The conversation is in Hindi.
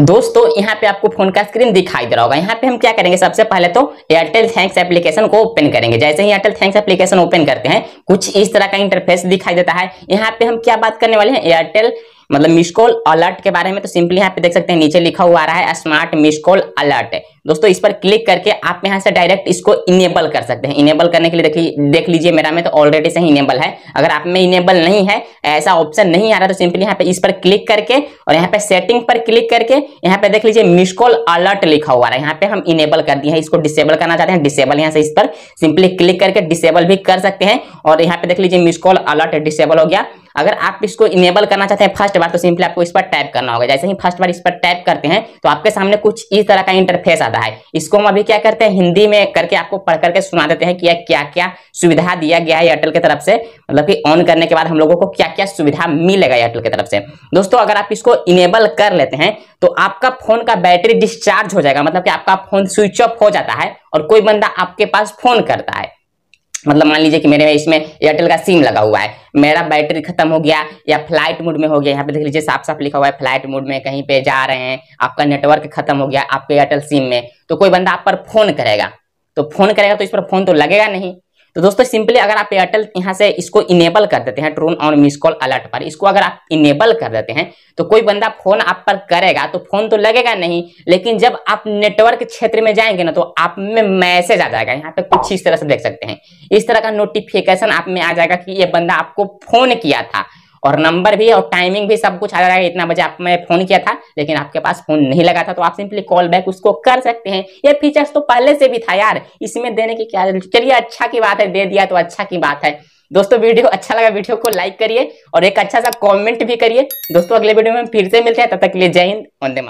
दोस्तों यहाँ पे आपको फोन का स्क्रीन दिखाई दे रहा होगा यहाँ पे हम क्या करेंगे सबसे पहले तो एयरटेल थैंक्स एप्लीकेशन को ओपन करेंगे जैसे ही एयरटेल थैंक्स एप्लीकेशन ओपन करते हैं कुछ इस तरह का इंटरफेस दिखाई देता है यहाँ पे हम क्या बात करने वाले हैं एयरटेल मतलब मिस कॉल अलर्ट के बारे में तो सिंपली यहाँ पे देख सकते हैं नीचे लिखा हुआ आ रहा है स्मार्ट मिस कॉल अलर्ट दोस्तों इस पर क्लिक करके आप यहाँ से डायरेक्ट इसको इनेबल कर सकते हैं इनेबल करने के लिए देख देख लीजिए मेरा में तो ऑलरेडी से ही इनेबल है अगर आप में इनेबल नहीं है ऐसा ऑप्शन नहीं आ रहा तो सिंपली यहाँ पे इस पर क्लिक करके और यहाँ पे सेटिंग पर क्लिक करके यहाँ पे देख लीजिए मिस कॉल अलर्ट लिखा हुआ है यहाँ पे हम इनेबल कर दिए हैं इसको डिसेबल करना चाहते हैं डिसेबल यहाँ से इस पर सिंपली क्लिक करके डिसेबल भी कर सकते हैं और यहाँ पे देख लीजिए मिस कॉल अलर्ट डिसेबल हो गया अगर आप इसको इनेबल करना चाहते हैं फर्स्ट बार तो सिंपली आपको इस पर टाइप करना होगा जैसे ही फर्स्ट बार इस पर टाइप करते हैं तो आपके सामने कुछ इस तरह का इंटरफेस आता है इसको हम अभी क्या करते हैं हिंदी में करके आपको पढ़ करके सुना देते हैं कि यह क्या क्या सुविधा दिया गया है एयरटेल की तरफ से मतलब कि ऑन करने के बाद हम लोगों को क्या क्या सुविधा मिलेगा एयरटेल की तरफ से दोस्तों अगर आप इसको इनेबल कर लेते हैं तो आपका फोन का बैटरी डिस्चार्ज हो जाएगा मतलब कि आपका फोन स्विच ऑफ हो जाता है और कोई बंदा आपके पास फोन करता है मतलब मान लीजिए कि मेरे इसमें एयरटेल का सिम लगा हुआ है मेरा बैटरी खत्म हो गया या फ्लाइट मोड में हो गया यहाँ पे देख लीजिए साफ साफ लिखा हुआ है फ्लाइट मोड में कहीं पे जा रहे हैं आपका नेटवर्क खत्म हो गया आपके एयरटेल सिम में तो कोई बंदा आप पर फोन करेगा तो फोन करेगा तो इस पर फोन तो लगेगा नहीं तो दोस्तों सिंपली अगर आप एयरटेल यहाँ से इसको इनेबल कर देते हैं ट्रोन और मिस कॉल अलर्ट पर इसको अगर आप इनेबल कर देते हैं तो कोई बंदा फोन आप पर करेगा तो फोन तो लगेगा नहीं लेकिन जब आप नेटवर्क क्षेत्र में जाएंगे ना तो आप में मैसेज आ जाएगा यहाँ पे कुछ इस तरह से देख सकते हैं इस तरह का नोटिफिकेशन आप में आ जाएगा कि ये बंदा आपको फोन किया था और नंबर भी और टाइमिंग भी सब कुछ आ रहा है इतना बजे आप मैं फोन किया था लेकिन आपके पास फोन नहीं लगा था तो आप सिंपली कॉल बैक उसको कर सकते हैं ये फीचर्स तो पहले से भी था यार इसमें देने की क्या चलिए अच्छा की बात है दे दिया तो अच्छा की बात है दोस्तों वीडियो अच्छा लगा वीडियो को लाइक करिए और एक अच्छा सा कॉमेंट भी करिए दोस्तों अगले वीडियो में फिर से मिलते हैं तब तक के लिए जय हिंद वंदे